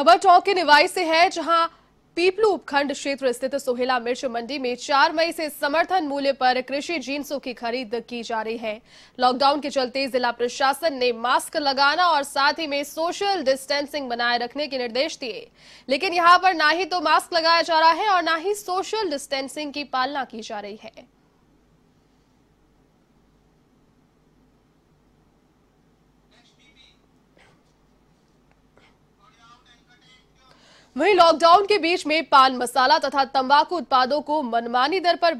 खबर चौक के निवाई से है जहां पीपलू उपखंड क्षेत्र स्थित सोहेला मिर्च मंडी में 4 मई से समर्थन मूल्य पर कृषि जीन्सों की खरीद की जा रही है लॉकडाउन के चलते जिला प्रशासन ने मास्क लगाना और साथ ही में सोशल डिस्टेंसिंग बनाए रखने के निर्देश दिए लेकिन यहां पर ना ही तो मास्क लगाया जा रहा है और ना ही सोशल डिस्टेंसिंग की पालना की जा रही है वहीं लॉकडाउन के बीच में पान मसाला तथा तंबाकू उत्पादों को मनमानी दर पर